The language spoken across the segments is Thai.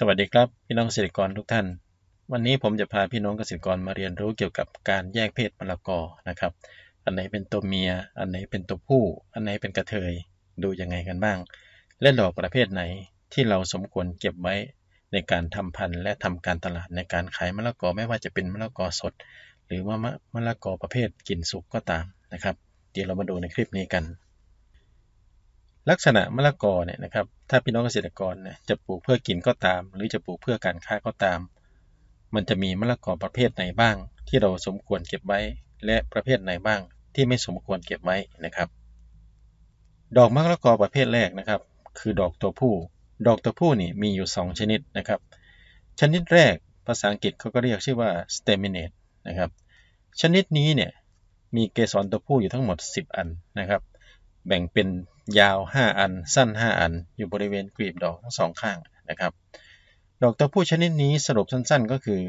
สวัสดีครับพี่น้องเกษตรกรทุกท่าน วันนี้ผมจะพาพี่น้องเกษตรกรมาเรียนรู้เกี่ยวกับการแยกเพศมะละกอนะครับ อันไหนเป็นตัวเมีย อันไหนเป็นตัวผู้ อันไหนเป็นกระเทยดูยังไงกันบ้างและดอกประเภทไหนที่เราสมควรเก็บไว้ในการทำพันธุ์ และทำการตลาดในการขายมะละกอไม่ว่าจะเป็นมะละกอสด หรือว่ามะมะละกอประเภทกินสุกก็ตามนะครับ เดี๋ยวเรามาดูในคลิปนี้กันลักษณะมะละกอเนี่ยนะครับ ถ้าพี่น้องเกษตรกรเนี่ยจะปลูกเพื่อกินก็ตาม หรือจะปลูกเพื่อการค้าก็ตาม มันจะมีมะละกอประเภทไหนบ้างที่เราสมควรเก็บไว้ และประเภทไหนบ้างที่ไม่สมควรเก็บไว้นะครับ ดอกมะละกอประเภทแรกนะครับ คือดอกตัวผู้ ดอกตัวผู้นี่มีอยู่ 2 ชนิดนะครับ ชนิดแรกภาษาอังกฤษเขาก็เรียกชื่อว่า staminate นะครับ ชนิดนี้เนี่ยมีเกสรตัวผู้อยู่ทั้งหมด 10 อันนะครับแบ่งเป็นยาว 5 อันสั้น 5 อัน อยู่บริเวณกลีบดอกทั้งสองข้างนะครับ ดอกตะพู้ชนิดนี้สรุปสั้น ๆก็คือ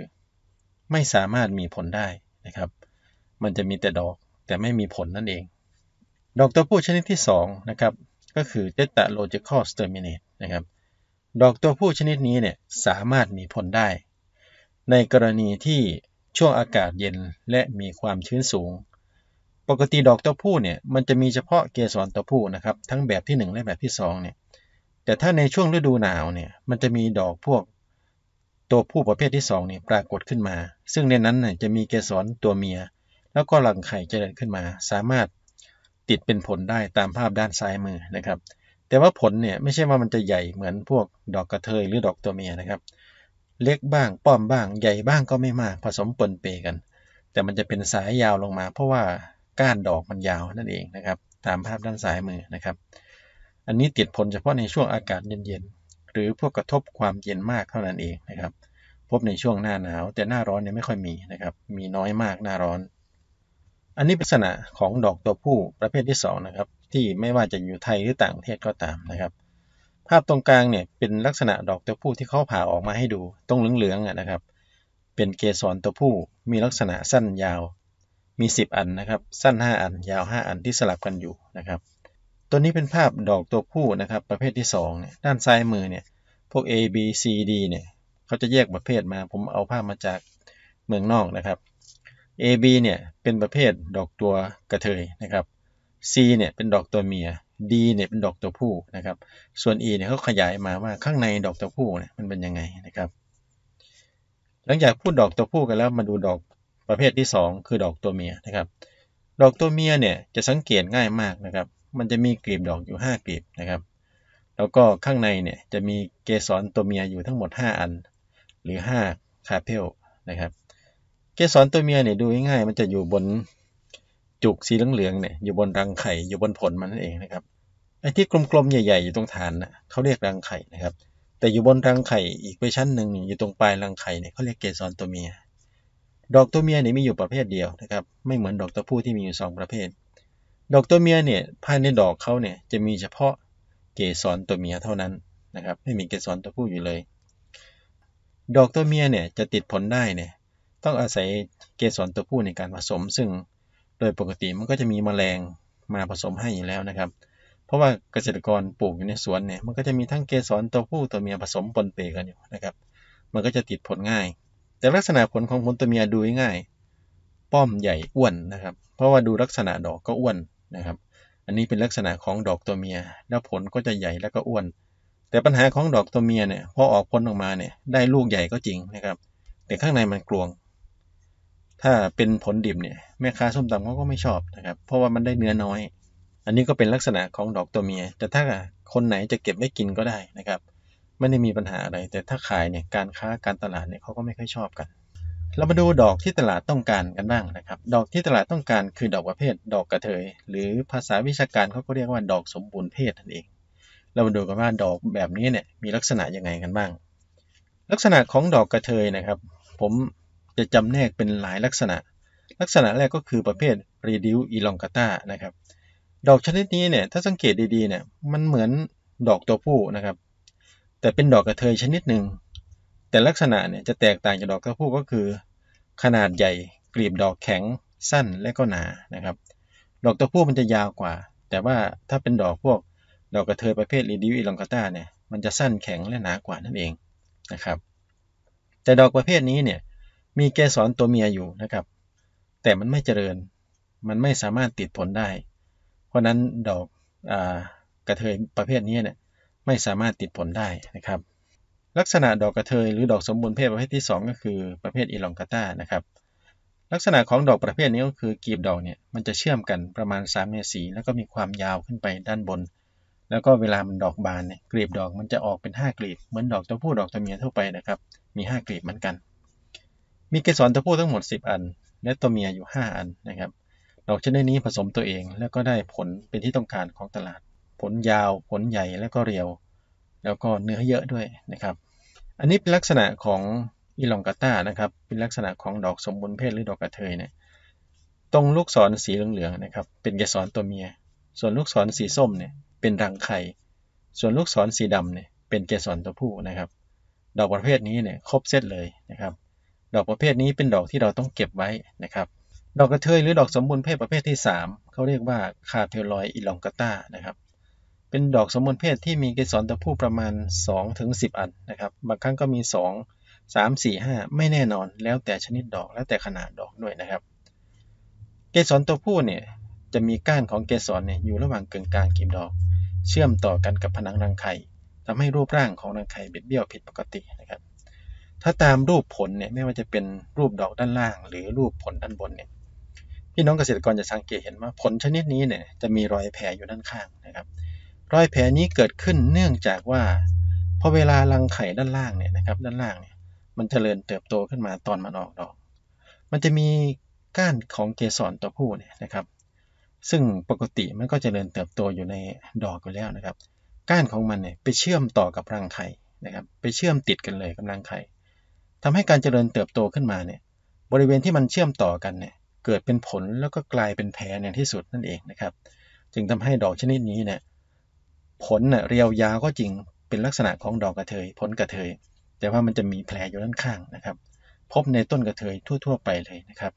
ไม่สามารถมีผลได้นะครับ มันจะมีแต่ดอกแต่ไม่มีผลนั่นเอง ดอกตะพู้ชนิดที่ 2 นะครับก็คือเดตาโลจิคอสเตอร์มินตนะครับ ดอกตัวผู้ชนิดนี้เนี่ยสามารถมีผลได้ ในกรณีที่ช่วงอากาศเย็นและมีความชื้นสูงปกติดอกตัวผู้เนี่ยมันจะมีเฉพาะเกสรตัวผู้นะครับ ทั้งแบบที่ 1 และแบบที่2เนี่ยแต่ถ้าในช่วงฤดูหนาวเนี่ยมันจะมีดอกพวกตัวผู้ประเภทที่2เนี่ยปรากฏขึ้นมา ซึ่งในนั้นเนี่ยจะมีเกสรตัวเมีย แล้วก็หลังไข่เจริญขึ้นมา สามารถติดเป็นผลได้ตามภาพด้านซ้ายมือนะครับ แต่ว่าผลเนี่ยไม่ใช่ว่ามันจะใหญ่เหมือนพวกดอกกระเทยหรือดอกตัวเมียนะครับ เล็กบ้าง ป้อมบ้าง ใหญ่บ้างก็ไม่มาก ผสมปนเปกัน แต่มันจะเป็นสายยาวลงมา เพราะว่าก้านดอกมันยาวนั่นเองนะครับตามภาพด้านซ้ายมือนะครับ อันนี้ติดผลเฉพาะในช่วงอากาศเย็น ๆหรือพวกกระทบความ เย็นมาก เท่านั้นเองนะครับ พบในช่วงหน้าหนาวแต่หน้าร้อนเนี่ยไม่ค่อยมีนะครับ มีน้อยมากหน้าร้อน อันนี้เป็นลักษณะของดอกตัวผู้ประเภทที่ 2 นะครับ ที่ไม่ว่าจะอยู่ไทยหรือต่างประเทศก็ตามนะครับ ภาพตรงกลางเนี่ยเป็นลักษณะดอกตัวผู้ที่เขาผ่าออกมาให้ดูตรงเหลืองๆนะครับ เป็นเกสรตัวผู้มีลักษณะสั้นยาวมี 10 อัน นะครับ สั้น 5 อัน ยาว 5 อันที่สลับกันอยู่นะครับ ตัวนี้เป็นภาพดอกตัว ผู้นะครับ ประเภทที่ 2 ด้านซ้ายมือเนี่ย พวก A B C D เนี่ย เขาจะแยกประเภทมา ผมเอาภาพมาจากเมืองนอกนะครับ A B เนี่ย เป็นประเภทดอกตัวกระเทยนะครับ C เนี่ย เป็นดอกตัวเมีย D เนี่ย เป็นดอกตัว ผู้นะครับ ส่วน E เนี่ยเขา ขยายมาว่าข้างในดอกตัวผู้เนี่ยมันเป็นยังไงนะครับ หลังจากพูดดอกตัวผู้กันแล้วมาดูดอกประเภทที่ 2 คือดอกตัวเมียนะครับดอกตัวเมียเนี่ยจะสังเกตง่ายมากนะครับ มันจะมีกลีบดอกอยู่ 5 กลีบนะครับ แล้วก็ข้างในเนี่ยจะมีเกสรตัวเมียอยู่ทั้งหมด 5 อัน หรือ 5คาเพลนะครับ เกสรตัวเมียเนี่ยดูง่ายมันจะอยู่บนจุกสีเหลืองๆเนี่ยอยู่บนรังไข่อยู่บนผลมันนั่นเองนะครับไอ้ที่กลมๆใหญ่ ๆอยู่ตรงฐานนะเขาเรียกรังไข่นะครับแต่อยู่บนรังไข่อีกไปชั้นหนึ่งอยู่ตรงปลายรังไข่เนี่ยเขาเรียกเกสรตัวเมียดอกตัวเมียเนี่ยมีอยู่ประเภทเดียวนะครับไม่เหมือนดอกตัวผู้ที่มีอยู่2ประเภท ดอกตัวเมียเนี่ยภายในดอกเขาเนี่ยจะมีเฉพาะเกสรตัวเมียเท่านั้นนะครับไม่มีเกสรตัวผู้อยู่เลยดอกตัวเมียเนี่ยจะติดผลได้เนี่ยต้องอาศัยเกสรตัวผู้ในการผสม ซึ่ง โดยปกติมันก็จะมีมแมลงมาผสมให้อยู่แล้วนะครับ เพราะว่าเกษตรกรปลูกอยู่ในสวนเนี่ยมันก็จะมีทั้งเกสรตัวผู้ตัวเมียผสมปนเปกันอยู่นะครับมันก็จะติดผลง่ายแต่ลักษณะผลของผลตัวเมียดูง่าย ป้อมใหญ่ อ้วนนะครับ เพราะว่าดูลักษณะดอกก็อ้วนนะครับ อันนี้เป็นลักษณะของดอกตัวเมีย แล้วผลก็จะใหญ่แล้วก็อ้วน แต่ปัญหาของดอกตัวเมียเนี่ยพอออกผลออกมาเนี่ยได้ลูกใหญ่ก็จริงนะครับ แต่ข้างในมันกลวง ถ้าเป็นผลดิบเนี่ยแม่ค้าส้มตำเขาก็ไม่ชอบนะครับ เพราะว่ามันได้เนื้อน้อย อันนี้ก็เป็นลักษณะของดอกตัวเมีย แต่ถ้า คนไหนจะเก็บไว้กินก็ได้นะครับไม่ได้มีปัญหาอะไร แต่ถ้าขายเนี่ยการค้าการตลาดเนี่ยเขาก็ไม่ค่อยชอบกัน เรามาดูดอกที่ตลาดต้องการกันบ้างนะครับ ดอกที่ตลาดต้องการคือดอกประเภท ดอกกระเทย หรือภาษาวิชาการเขาก็เรียกว่าดอกสมบูรณ์เพศนั่นเอง เรามาดูกันว่าดอกแบบนี้เนี่ยมีลักษณะยังไงกันบ้าง ลักษณะของดอกกระเทยนะครับ ผมจะจำแนกเป็นหลายลักษณะ ลักษณะแรกก็คือประเภท r e d u c e elongata นะครับดอกชนิดนี้เนี่ยถ้าสังเกตดีๆเนี่ย มันเหมือนดอกตัวผู้นะครับแต่เป็นดอกกระเทยชนิดหนึ่งแต่ลักษณะเนี่ยจะแตกต่างจากดอกกระพู้ก็คือ ขนาดใหญ่ กลีบดอกแข็งสั้นและก็หนานะครับ ดอกตระผู้มันจะยาวกว่า แต่ว่าถ้าเป็นดอกพวก ดอกกระเทยประเภทลีดิวอิลองกาตาเนี่ยมันจะสั้นแข็งและหนากว่านั่นเองนะครับ แต่ดอกประเภทนี้เนี่ยมีเกสรตัวเมียอยู่นะครับ แต่มันไม่เจริญมันไม่สามารถติดผลได้ เพราะนั้นดอกอกระเทยประเภทนี้เนี่ยไม่สามารถติดผลได้นะครับลักษณะดอกกระเทย หรือดอกสมบูรณ์เพศประเภทที่ 2 ก็คือประเภทอีลองกาตานะครับลักษณะของดอกประเภทนี้ก็คือกลีบดอกเนี่ยมันจะเชื่อมกันประมาณ 3 เมตรสี แล้วก็มีความยาวขึ้นไปด้านบน แล้วก็เวลามันดอกบานเนี่ยกลีบดอกมันจะออกเป็น 5 กลีบ เหมือนดอกตะพผู้ดอกตะเมียทั่วไปนะครับมี 5 กลีบเหมือนกัน มีเกสรตะพผู้ทั้งหมด 10 อัน และตัวเมียอยู่ 5 อันนะครับ ดอกชนิดนี้ผสมตัวเองแล้วก็ได้ผลเป็นที่ต้องการของตลาดผลยาวผลใหญ่แล้วก็เรียวแล้วก็เนื้อเยอะด้วยนะครับ อันนี้เป็นลักษณะของอีลองกาต้านะครับ เป็นลักษณะของดอกสมบูรณ์เพศหรือดอกกระเทยเนี่ย ตรงลูกศรสีเหลืองๆนะครับ เป็นเกสรตัวเมีย ส่วนลูกศรสีส้มเนี่ยเป็นรังไข่ ส่วนลูกศรสีดำเนี่ยเป็นเกสรตัวผู้นะครับ ดอกประเภทนี้เนี่ยครบเซตเลยนะครับ ดอกประเภทนี้เป็นดอกที่เราต้องเก็บไว้นะครับ ดอกกระเทยหรือดอกสมบูรณ์เพศประเภทที่ 3เขาเรียกว่าคาเทลอยอิลองกาต้านะครับเป็นดอกสมบูรณ์เพศที่มีเกสรตัวผู้ประมาณ2สิอันนะครับ บางครั้งก็มี 2 3 4 5ไม่แน่นอน แล้วแต่ชนิดดอกแล้วแต่ขนาดดอกด้วยนะครับ เกสรตัวผู้เนี่ยจะมีก้านของเกสรเนี่ยอยู่ระหว่างกึ่งกลางกีบดอก เชื่อมต่อกันกับผนังรังไข่ทำให้รูปร่างของรังไข่เบยดเบี้ยวผิดปกตินะครับ ถ้าตามรูปผลเนี่ยไม่ว่าจะเป็นรูปดอกด้านล่าง หรือรูปผลด้านบนเนี่ย พี่น้องเกษตรกรจะสังเกตเห็นว่า ผลชนิดนี้เนี่ยจะมีรอยแผลอยู่ด้านข้างนะครับรอยแผลนี้เกิดขึ้นเนื่องจากว่า พอเวลารังไข่ด้านล่างเนี่ยนะครับ ด้านล่างเนี่ยมันจเจริญเติบโตขึ้นมาตอนมันออกดอก มันจะมีก้านของเกสรตัวผู้เนี่ยนะครับ ซึ่งปกติมันก็จเจริญเติบโตอยู่ในดอกอยู่แล้วนะครับ ก้านของมันเนี่ยไปเชื่อมต่อกับรังไข่นะครับไปเชื่อมติดกันเลยกับรังไข่ทำให้การเจริญเติบโตขึ้นมาเนี่ยบริเวณที่มันเชื่อมต่อกันเนี่ยเกิดเป็นผลแล้วก็กลายเป็นแผลในที่สุดนั่นเองนะครับ จึงทำให้ดอกชนิดนี้เนี่ยผลน่ะเรียวยาวก็จริงเป็นลักษณะของดอกกระเทยผลกระเทย แต่ว่ามันจะมีแผลอยู่ด้านข้างนะครับ พบในต้นกระเทยทั่วๆ ไปเลยนะครับ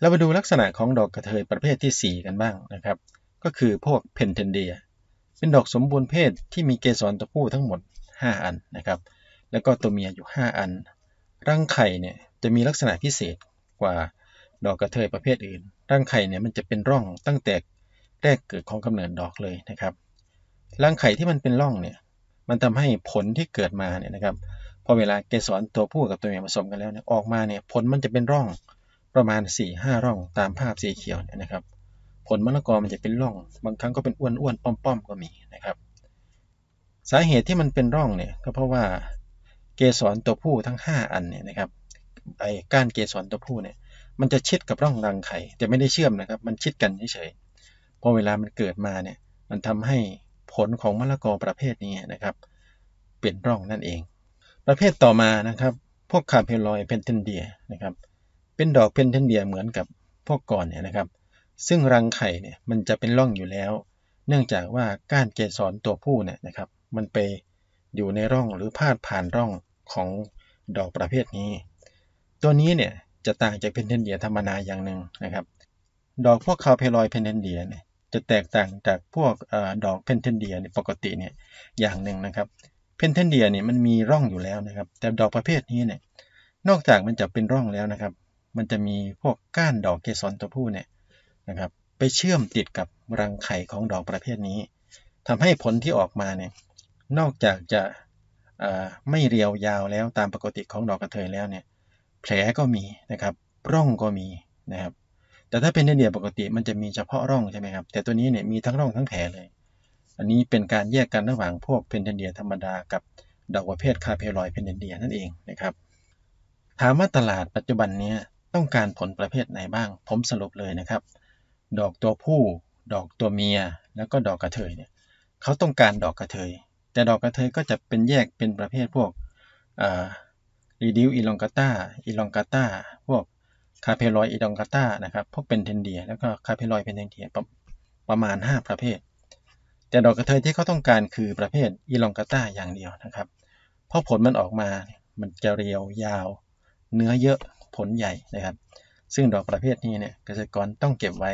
เราไปดูลักษณะของดอกกระเทยประเภทที่ 4 กันบ้างนะครับ ก็คือพวกเพนเทนเดียเป็นดอกสมบูรณ์เพศที่มีเกสรตัวผู้ทั้งหมด 5 อันนะครับ แล้วก็ตัวเมียอยู่ 5 อัน รังไข่เนี่ยจะมีลักษณะพิเศษกว่าดอกกระเทยประเภทอื่นรังไข่เนี่ยมันจะเป็นร่องตั้งแต่แรกเกิดของกำเนิดดอกเลยนะครับรังไข่ที่มันเป็นร่องเนี่ย มันทำให้ผลที่เกิดมาเนี่ยนะครับ พอเวลาเกสรตัวผู้กับตัวเมียผสมกันแล้วเนี่ย ออกมาเนี่ยผลมันจะเป็นร่องประมาณ4ี่ห้าร่องตามภาพสีเขียวเนี่ยนะครับ ผลมะละกอมันจะเป็นร่อง บางครั้งก็เป็นอ้วนๆป้อมๆ ก็มีนะครับ สาเหตุที่มันเป็นร่องเนี่ยก็เพราะว่าเกสรตัวผู้ทั้ง 5 อันเนี่ยนะครับ ไอ้ก้านเกสรตัวผู้เนี่ยมันจะชิดกับร่องรังไข่แต่ไม่ได้เชื่อมนะครับ มันชิดกันเฉยๆ พอเวลามันเกิดมาเนี่ยมันทำให้ผลของมะละกอประเภทนี้นะครับ เป็นร่องนั่นเอง ประเภทต่อมานะครับ พวกคาเพลอยเพนเทนเดีย นะครับ เป็นดอกเพนเทนเดียเหมือนกับพวกก่อนเนี่ยนะครับ ซึ่งรังไข่เนี่ยมันจะเป็นร่องอยู่แล้ว เนื่องจากว่าก้านเกสรตัวผู้เนี่ยนะครับมันไปอยู่ในร่องหรือพาดผ่านร่องของดอกประเภทนี้ ตัวนี้เนี่ยจะต่างจากเพนเทนเดียธรรมนาอย่างหนึ่งนะครับ ดอกพวกคาเพลอยเพนเทนเดียเนี่ยจะแตกต่างจากพวกอดอกเพนเทนเดียปกติเนี่ยอย่างหนึ่งนะครับเพนเทนเดียเนี่ยมันมีร่องอยู่แล้วนะครับแต่ดอกประเภทนี้เนี่ยนอกจากมันจะเป็นร่องแล้วนะครับ มันจะมีพวกก้านดอกเกสรตัวผู้เนี่ยนะครับ ไปเชื่อมติดกับรังไข่ของดอกประเภทนี้ ทำให้ผลที่ออกมาเนี่ยนอกจากจะไม่เรียวยาวแล้วตามปกติของดอกกระเทยแล้วเนี่ยแผลก็มีนะครับร่องก็มีนะครับแต่ถ้าเป็นเดนียปกติมันจะมีเฉพาะร่องใช่ไหมครับแต่ตัวนี้เนี่ยมีทั้งร่องทั้งแผลเลย อันนี้เป็นการแยกกันระหว่างพวกเพนเดเดีย ธรรมดากับดอกประเภทคาเพลอยเพนเดเดียนั่นเองนะครับถามว่าตลาดปัจจุบันนี้ต้องการผลประเภทไหนบ้างผมสรุปเลยนะครับ ดอกตัวผู้ ดอกตัวเมียแล้วก็ดอกกระเทยเนี่ยเขาต้องการดอกกระเทย แต่ดอกกระเทยก็จะเป็นแยกเป็นประเภทพวกรีดิวอิลองกาตาอิลองกาตาพวกคาเพลอยอีดองกาต้านะครับพวกเป็นเทนเดียแล้วก็คาเพลอยเป็นเทนเดียประประมาณ 5 ประเภท แต่ดอกกระเทยที่เขาต้องการคือประเภทอีดองกาต้าอย่างเดียวนะครับเพราะผลมันออกมามันจะเรียวยาวเนื้อเยอะผลใหญ่นะครับ ซึ่งดอกประเภทนี้เนี่ยเกษตรกรต้องเก็บไว้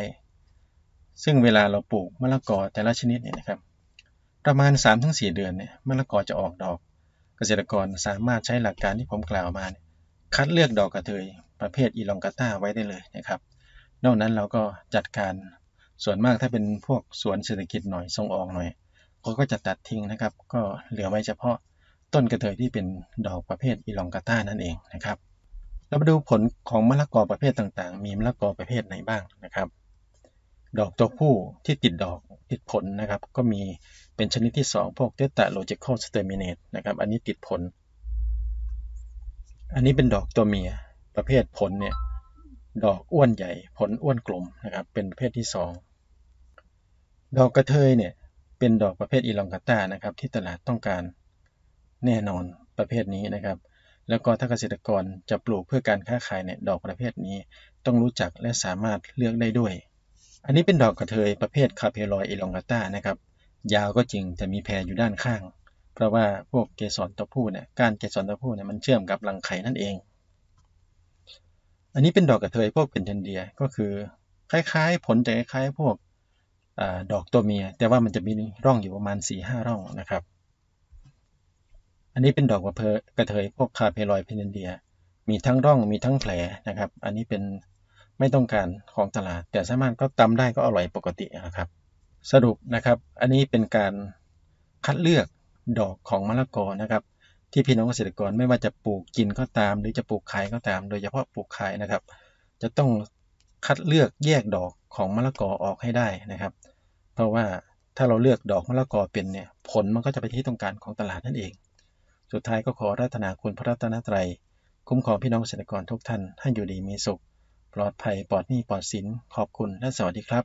ซึ่งเวลาเราปลูกมะละกอแต่ละชนิดเนี่ยนะครับประมาณ3-4เดือนเนี่ยมะละกอจะออกดอกเกษตรกรสามารถใช้หลักการที่ผมกล่าวมาคัดเลือกดอกกระเทยประเภทอีลองกาตาไว้ได้เลยนะครับนอกนั้นเราก็จัดการส่วนมากถ้าเป็นพวกสวนเศรษฐกิจหน่อยทรงออกหน่อยเขาก็จะตัดทิ้งนะครับ ก็เหลือไว้เฉพาะต้นกระเทยที่เป็นดอกประเภทอีลองกาต้านั่นเองนะครับ เรามาดูผลของมะละกอประเภทต่างๆ มีมะละกอประเภทไหนบ้างนะครับ ดอกตัวผู้ที่ติดดอกติดผลนะครับ ก็มีเป็นชนิดที่ 2 พวกเตตาโลจิคอลสเตอร์มิเนตนะครับ อันนี้ติดผล อันนี้เป็นดอกตัวเมียประเภทผล เนี่ยดอกอ้วนใหญ่ผลอ้วนกลมนะครับเป็นประเภทที่ 2 ดอกกระเทยเนี่ยเป็นดอกประเภทอีลองกาต้านะครับที่ตลาดต้องการแน่นอนประเภทนี้นะครับ แล้วก็ถ้าเกษตรกรจะปลูกเพื่อการค้าขายเนี่ยดอกประเภทนี้ต้องรู้จักและสามารถเลือกได้ด้วย อันนี้เป็นดอกกระเทย ประเภทคาเพลอยอีลองกาต้านะครับยาวก็จริงแต่มีแพรอยู่ด้านข้าง เพราะว่าพวกเกสรตะพผู้เนี่ยการเกสรตะพผู้เนี่ยมันเชื่อมกับรังไข่นั่นเองอันนี้เป็นดอกกระเทยพวกเป็นเทนเดียก็คือ คล้ายๆ ผลจะคล้ายๆพวกอดอกตัวเมีย แต่ว่ามันจะมีร่องอยู่ประมาณ4ี่ห้าร่องนะครับ อันนี้เป็นดอกกระเพกระเทยพวกคาเพลอยเพนเดีย มีทั้งร่องมีทั้งแผลนะครับ อันนี้เป็นไม่ต้องการของตลาด แต่สามารถก็ตำได้ก็อร่อยปกตินะครับ สรุปนะครับอันนี้เป็นการคัดเลือกดอกของมะละกอนะครับที่พี่น้องเกษตรกรไม่ว่าจะปลูกกินก็ตาม หรือจะปลูกขายก็ตามโดยเฉพาะปลูกขายนะครับ จะต้องคัดเลือกแยกดอกของมะละกอออกให้ได้นะครับ เพราะว่าถ้าเราเลือกดอกมะละกอเป็นเนี่ยผลมันก็จะไปที่ต้องการของตลาดนั่นเอง สุดท้ายก็ขอรัตนาคุณพระรัตนตรัยคุ้มครองพี่น้องเกษตรกรทุกท่านให้อยู่ดีมีสุข ปลอดภัยปลอดหนี้ปลอดสินขอบคุณและสวัสดีครับ